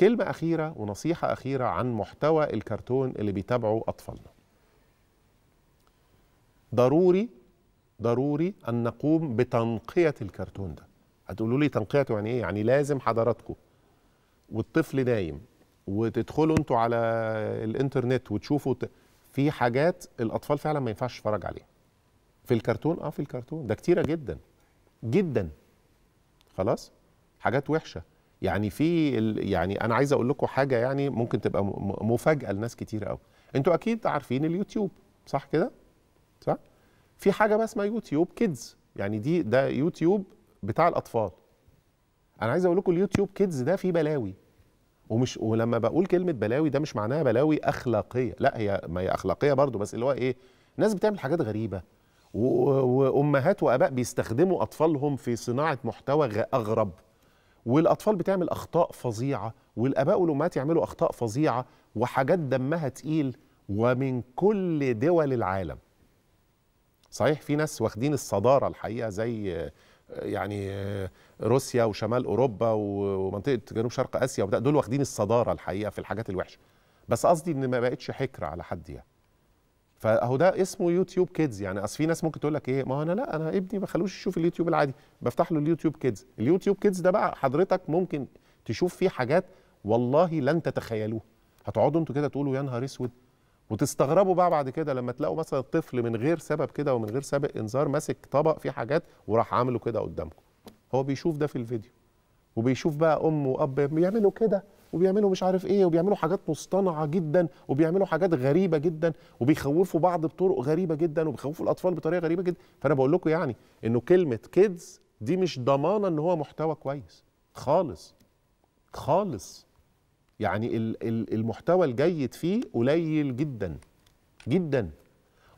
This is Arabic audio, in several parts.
كلمة أخيرة ونصيحة أخيرة عن محتوى الكرتون اللي بيتابعه أطفالنا ضروري ضروري أن نقوم بتنقية الكرتون ده هتقولوا لي تنقيته يعني إيه؟ يعني لازم حضراتكم والطفل نايم وتدخلوا انتوا على الانترنت وتشوفوا في حاجات الأطفال فعلا ما ينفعش تتفرج عليها في الكرتون اه في الكرتون ده كتيرة جدا جدا خلاص حاجات وحشة يعني في يعني انا عايز اقول لكم حاجه يعني ممكن تبقى مفاجاه لناس كتير قوي انتوا اكيد عارفين اليوتيوب صح كده صح في حاجه بقى اسمها يوتيوب كيدز يعني دي ده يوتيوب بتاع الاطفال انا عايز اقول لكم اليوتيوب كيدز ده فيه بلاوي ومش ولما بقول كلمه بلاوي ده مش معناها بلاوي اخلاقيه لا هي ما هي اخلاقيه برضو بس اللي هو ايه ناس بتعمل حاجات غريبه وامهات واباء بيستخدموا اطفالهم في صناعه محتوى اغرب والاطفال بتعمل اخطاء فظيعه والاباء والامهات يعملوا اخطاء فظيعه وحاجات دمها تقيل ومن كل دول العالم صحيح في ناس واخدين الصداره الحقيقه زي يعني روسيا وشمال اوروبا ومنطقه جنوب شرق اسيا دول واخدين الصداره الحقيقه في الحاجات الوحشه بس قصدي ان ما بقتش حكر على حد يعني فاهو ده اسمه يوتيوب كيدز يعني اصل في ناس ممكن تقول لك ايه ما انا لا انا ابني ما خلوش يشوف اليوتيوب العادي بفتح له اليوتيوب كيدز اليوتيوب كيدز ده بقى حضرتك ممكن تشوف فيه حاجات والله لن تتخيلوها هتقعدوا انتوا كده تقولوا يا نهار اسود وتستغربوا بقى بعد كده لما تلاقوا مثلا الطفل من غير سبب كده ومن غير سابق انذار ماسك طبق فيه حاجات وراح عامله كده قدامكم هو بيشوف ده في الفيديو وبيشوف بقى ام واب بيعملوا كده وبيعملوا مش عارف ايه وبيعملوا حاجات مصطنعه جدا وبيعملوا حاجات غريبه جدا وبيخوفوا بعض بطرق غريبه جدا وبيخوفوا الاطفال بطريقه غريبه جدا فانا بقول لكم يعني انه كلمه كيدز دي مش ضمانه ان هو محتوى كويس خالص خالص يعني المحتوى الجيد فيه قليل جدا جدا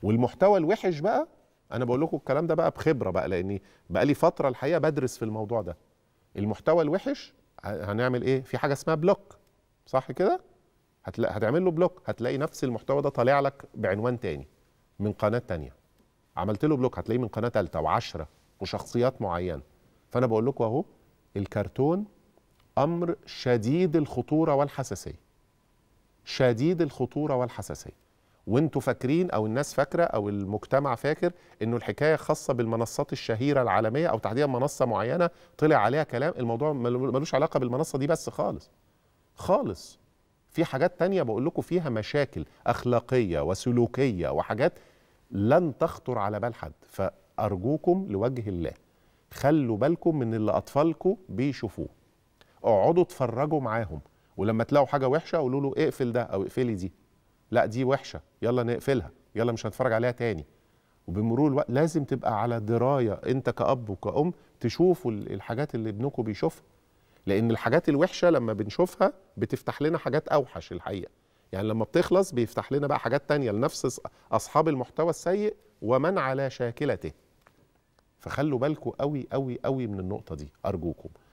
والمحتوى الوحش بقى انا بقول لكم الكلام ده بقى بخبره بقى لاني بقى لي فتره الحقيقه بدرس في الموضوع ده المحتوى الوحش هنعمل ايه في حاجه اسمها بلوك صح كده هتلاقي هتعمل له بلوك هتلاقي نفس المحتوى ده طالع لك بعنوان تاني من قناه تانية عملت له بلوك هتلاقيه من قناه ثالثه وعشرة وشخصيات معينه فانا بقول لكم اهو الكرتون امر شديد الخطوره والحساسيه شديد الخطوره والحساسيه وانتوا فاكرين او الناس فاكره او المجتمع فاكر انه الحكايه خاصه بالمنصات الشهيره العالميه او تحديدا منصه معينه طلع عليها كلام الموضوع ملوش علاقه بالمنصه دي بس خالص خالص في حاجات تانية بقول لكم فيها مشاكل اخلاقيه وسلوكيه وحاجات لن تخطر على بال حد فارجوكم لوجه الله خلوا بالكم من اللي اطفالكم بيشوفوه اقعدوا اتفرجوا معاهم ولما تلاقوا حاجه وحشه قولوا له اقفل ده او اقفلي دي لا دي وحشه يلا نقفلها يلا مش هنتفرج عليها تاني وبمرور الوقت لازم تبقى على درايه انت كاب وكأم تشوفوا الحاجات اللي ابنكم بيشوفها لان الحاجات الوحشه لما بنشوفها بتفتح لنا حاجات اوحش الحقيقه يعني لما بتخلص بيفتح لنا بقى حاجات تانية لنفس اصحاب المحتوى السيء ومن على شاكلته فخلوا بالكم قوي قوي قوي من النقطه دي ارجوكم